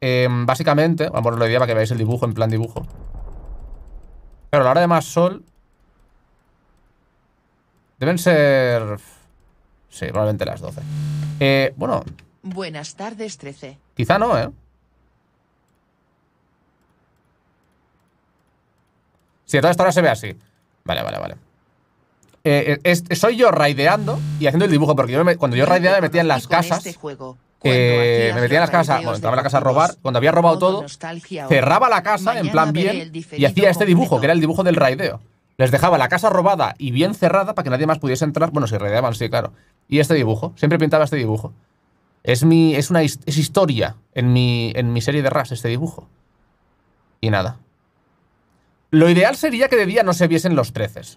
Em, básicamente, vamos a lo diría para que veáis el dibujo en plan dibujo. pero la hora de más sol... Deben ser... Sí, probablemente las 12. Eh, bueno... Buenas tardes, 13. Quizá no, ¿eh? Si sí, todas esta hora se ve así. Vale, vale, vale. Eh, eh, soy yo raideando y haciendo el dibujo, porque cuando yo raideaba me metía en las casas. Este que eh, me metía en las casas, en la casa a robar, cuando había robado todo, cerraba la casa en plan bien y hacía este dibujo, que era el dibujo del raideo. Les dejaba la casa robada y bien cerrada para que nadie más pudiese entrar. Bueno, se raideaban, sí, claro. Y este dibujo, siempre pintaba este dibujo. Es, mi, es una es historia en mi, en mi serie de RAS, este dibujo. Y nada. Lo ideal sería que de día no se viesen los treces.